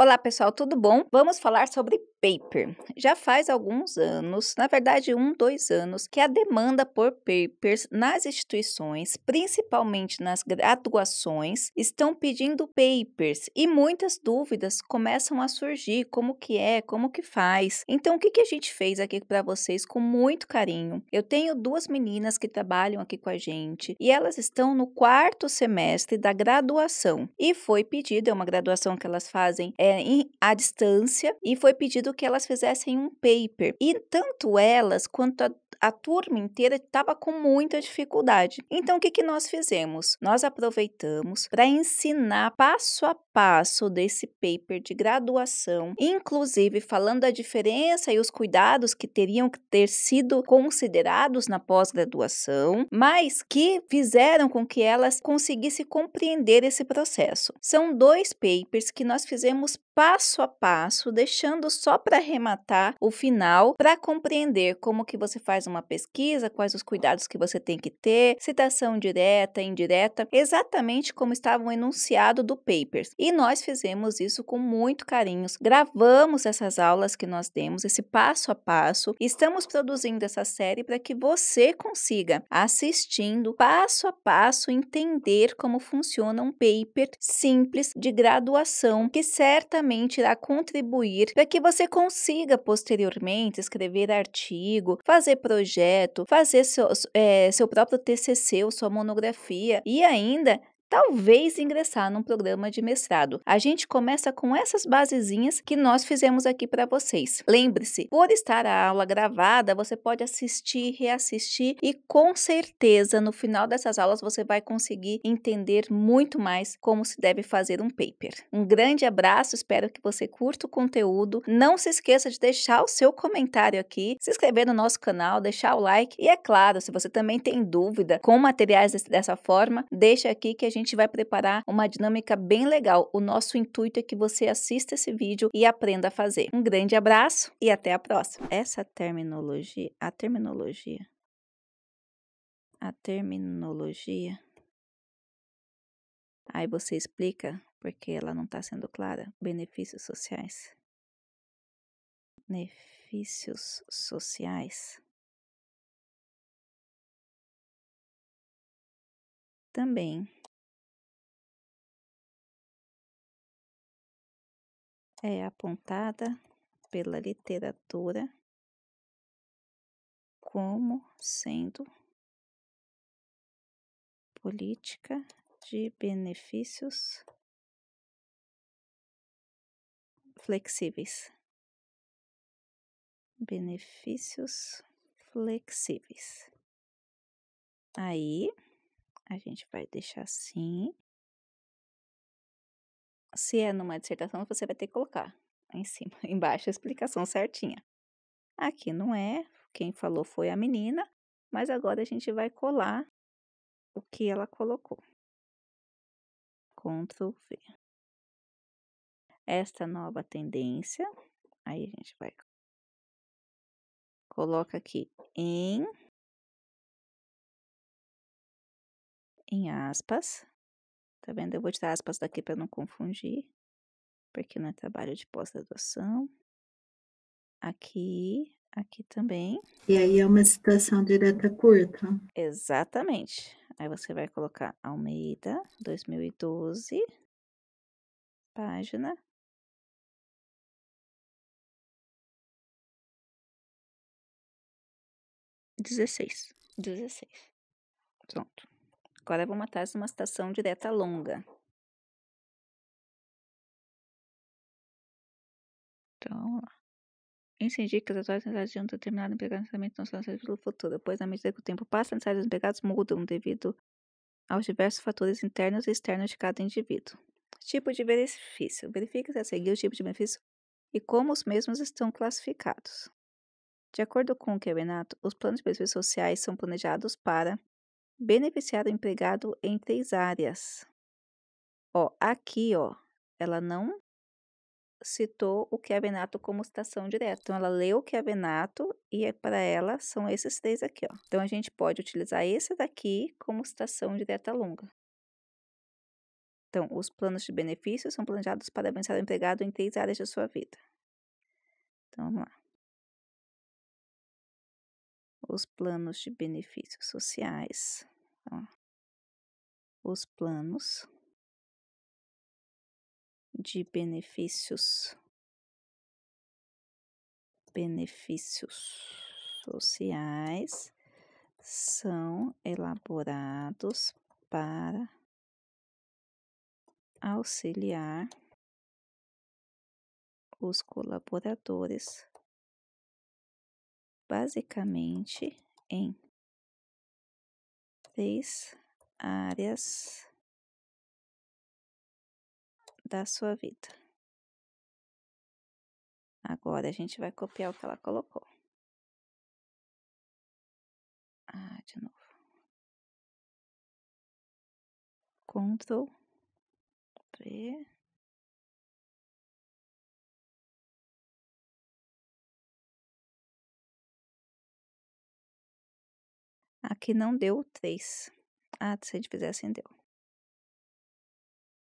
Olá pessoal, tudo bom? Vamos falar sobre paper. Já faz alguns anos, na verdade, um, dois anos, que a demanda por papers nas instituições, principalmente nas graduações, estão pedindo papers e muitas dúvidas começam a surgir: como que é, como que faz. Então, o que, que a gente fez aqui para vocês com muito carinho? Eu tenho duas meninas que trabalham aqui com a gente e elas estão no quarto semestre da graduação e foi pedido, é uma graduação que elas fazem. É, é, em, à distância e foi pedido que elas fizessem um paper. E tanto elas quanto a a turma inteira estava com muita dificuldade. Então, o que, que nós fizemos? Nós aproveitamos para ensinar passo a passo desse paper de graduação, inclusive falando a diferença e os cuidados que teriam que ter sido considerados na pós-graduação, mas que fizeram com que elas conseguissem compreender esse processo. São dois papers que nós fizemos passo a passo, deixando só para arrematar o final para compreender como que você faz uma pesquisa, quais os cuidados que você tem que ter, citação direta, indireta, exatamente como estava o enunciado do Papers. E nós fizemos isso com muito carinho. Gravamos essas aulas que nós demos, esse passo a passo. Estamos produzindo essa série para que você consiga, assistindo passo a passo, entender como funciona um paper simples de graduação, que certamente irá contribuir para que você consiga posteriormente escrever artigo, fazer projetos projeto, fazer seu, é, seu próprio TCC ou sua monografia e ainda talvez ingressar num programa de mestrado. A gente começa com essas basezinhas que nós fizemos aqui para vocês. Lembre-se, por estar a aula gravada, você pode assistir, reassistir e com certeza no final dessas aulas você vai conseguir entender muito mais como se deve fazer um paper. Um grande abraço, espero que você curta o conteúdo. Não se esqueça de deixar o seu comentário aqui, se inscrever no nosso canal, deixar o like e é claro, se você também tem dúvida com materiais dessa forma, deixa aqui que a gente gente vai preparar uma dinâmica bem legal. O nosso intuito é que você assista esse vídeo e aprenda a fazer. Um grande abraço e até a próxima. Essa terminologia, a terminologia, a terminologia. Aí você explica porque ela não está sendo clara. Benefícios sociais. Benefícios sociais. Também é apontada pela literatura como sendo política de benefícios flexíveis. Benefícios flexíveis. Aí, a gente vai deixar assim se é numa dissertação, você vai ter que colocar em cima, embaixo a explicação certinha. Aqui não é, quem falou foi a menina, mas agora a gente vai colar o que ela colocou. Ctrl V. Esta nova tendência, aí a gente vai coloca aqui em em aspas Tá vendo? Eu vou tirar aspas daqui para não confundir, porque não é trabalho de pós-graduação. Aqui, aqui também. E aí é uma citação direta curta. Exatamente. Aí você vai colocar Almeida, 2012, página dezesseis, dezesseis, Pronto. Agora vamos atrás de uma estação direta longa. Então, lá. Isso que as atuais necessidades de um determinado empregado necessariamente não são necessárias pelo futuro, pois, à medida que o tempo passa, as necessidades dos empregados mudam devido aos diversos fatores internos e externos de cada indivíduo. Tipo de benefício. Verifique-se a seguir o tipo de benefício e como os mesmos estão classificados. De acordo com o Kerenato, os planos de benefícios sociais são planejados para beneficiar o empregado em três áreas. Ó, aqui, ó, ela não citou o que é Benato como citação direta. Então, ela leu o que é Benato e é para ela são esses três aqui, ó. Então, a gente pode utilizar esse daqui como citação direta longa. Então, os planos de benefícios são planejados para avançar o empregado em três áreas de sua vida. Então, vamos lá os planos de benefícios sociais, os planos de benefícios benefícios sociais são elaborados para auxiliar os colaboradores basicamente em três áreas da sua vida. Agora a gente vai copiar o que ela colocou. Ah, de novo. Ctrl Aqui não deu 3. Ah, se a gente fizer, assim, deu.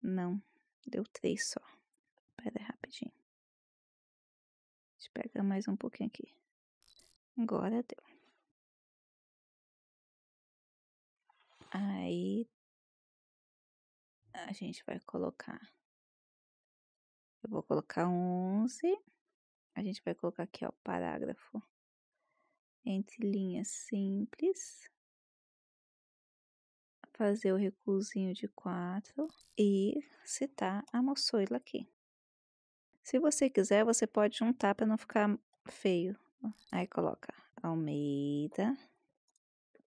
Não, deu 3 só. Pera aí, rapidinho. A gente pega mais um pouquinho aqui. Agora deu. Aí a gente vai colocar. Eu vou colocar 11. A gente vai colocar aqui, ó, parágrafo entre linhas simples, fazer o recuozinho de quatro e citar a moçoila aqui. Se você quiser, você pode juntar para não ficar feio. Aí coloca Almeida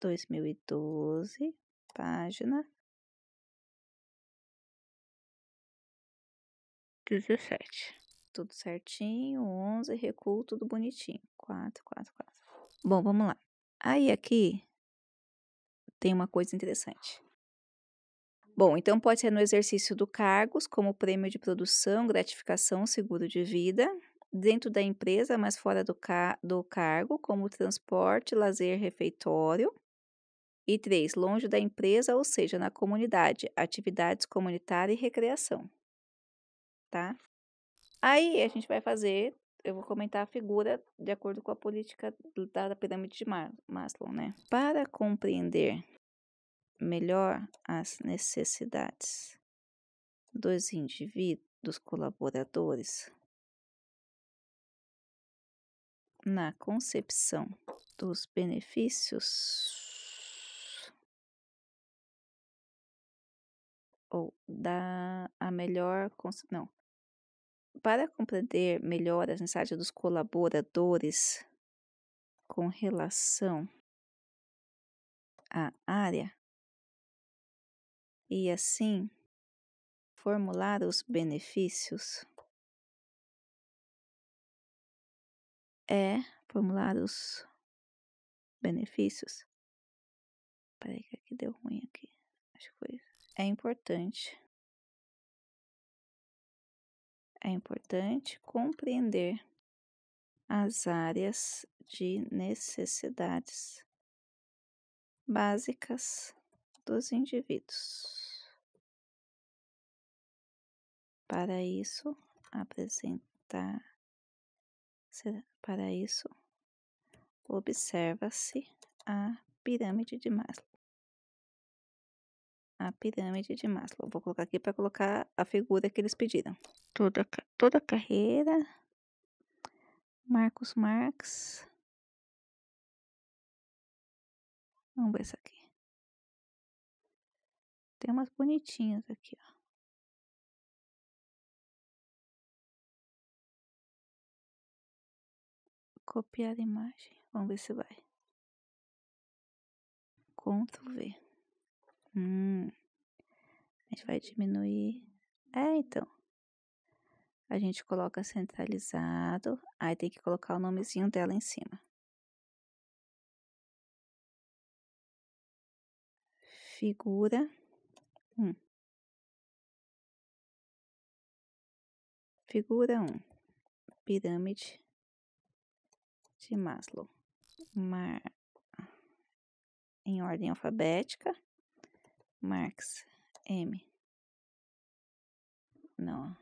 2012, página 17. Tudo certinho, 11, recuo, tudo bonitinho. 4, 4, 4. Bom, vamos lá. Aí aqui tem uma coisa interessante. Bom, então pode ser no exercício do cargos, como prêmio de produção, gratificação, seguro de vida, dentro da empresa, mas fora do, ca do cargo, como transporte, lazer, refeitório. E três, longe da empresa, ou seja, na comunidade, atividades comunitárias e recreação. Tá? Aí a gente vai fazer eu vou comentar a figura de acordo com a política da pirâmide de Maslow, né? Para compreender melhor as necessidades dos indivíduos, colaboradores, na concepção dos benefícios ou da a melhor não para compreender melhor as mensagens dos colaboradores com relação à área e assim formular os benefícios, é formular os benefícios. Peraí, que aqui é deu ruim aqui. Acho que foi isso. É importante é importante compreender as áreas de necessidades básicas dos indivíduos. Para isso, apresentar para isso, observa-se a pirâmide de Maslow a pirâmide de Maslow. Vou colocar aqui para colocar a figura que eles pediram. Toda, toda a carreira, Marcos Marx. Vamos ver essa aqui. Tem umas bonitinhas aqui, ó. Copiar a imagem. Vamos ver se vai. Ctrl V. Hum. A gente vai diminuir. É, então. A gente coloca centralizado. Aí tem que colocar o nomezinho dela em cima. Figura. Hum. Figura 1. Pirâmide de Maslow. Mar... Em ordem alfabética. Max M. Não.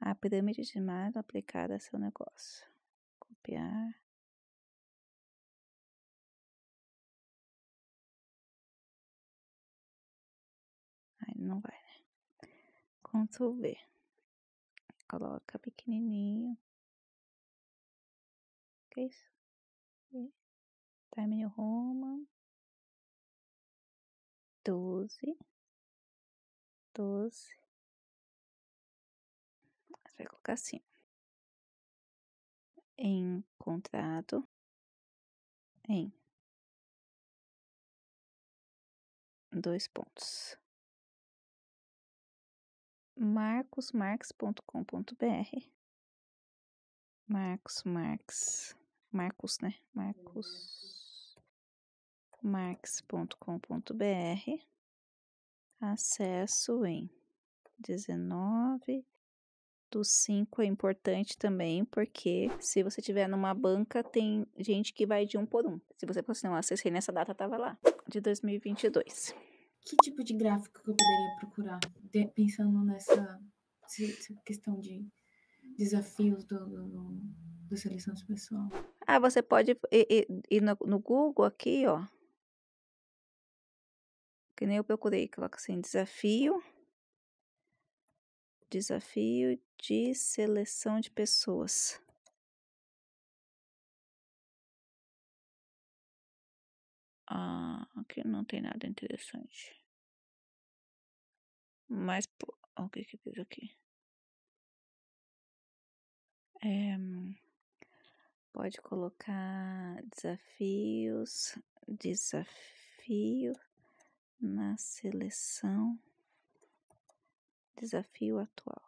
A pirâmide de mar aplicada a seu negócio. Copiar. Aí não vai, né? Ctrl V. Coloca pequenininho. Que é isso? Termine Roman doze, doze, vai colocar assim, encontrado em dois pontos marcosmarx.com.br Marcos Marx Marcos né Marcos marx.com.br, acesso em 19 do 5 é importante também, porque se você tiver numa banca, tem gente que vai de um por um. Se você fosse não acessei nessa data, tava lá, de 2022. Que tipo de gráfico que eu poderia procurar, de, pensando nessa, questão de desafios do, do, do seleção pessoal? Ah, você pode ir, ir, ir no, no Google aqui, ó, que nem eu procurei, coloca assim, desafio. Desafio de seleção de pessoas. Ah, aqui não tem nada interessante. Mas, pô, o que que diz aqui? É, pode colocar desafios, desafio na seleção desafio atual.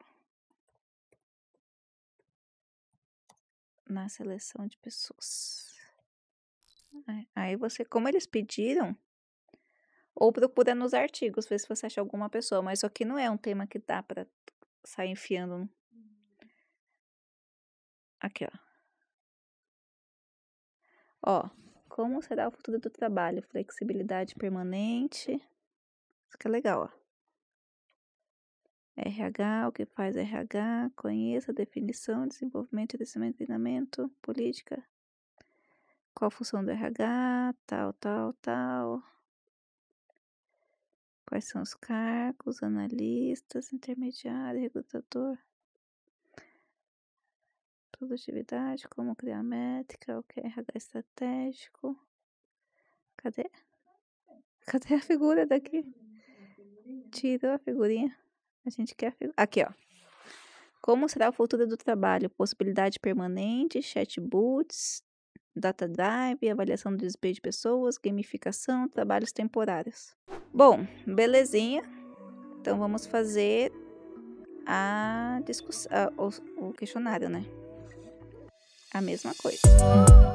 Na seleção de pessoas. Aí você, como eles pediram, ou procura nos artigos, ver se você acha alguma pessoa, mas isso aqui não é um tema que dá para sair enfiando. Aqui, ó. Ó, como será o futuro do trabalho? Flexibilidade permanente. Isso que é legal, ó. RH, o que faz RH? Conheça a definição, desenvolvimento, crescimento, treinamento, política. Qual a função do RH? Tal, tal, tal. Quais são os cargos? Analistas, intermediário, recrutador produtividade, como criar métrica, o que é RH estratégico. Cadê? Cadê a figura daqui? Tirou a figurinha. A gente quer a figura. Aqui, ó. Como será o futuro do trabalho? Possibilidade permanente, chatbots, data drive, avaliação do desempenho de pessoas, gamificação, trabalhos temporários. Bom, belezinha. Então vamos fazer a discussão, o questionário, né? a mesma coisa.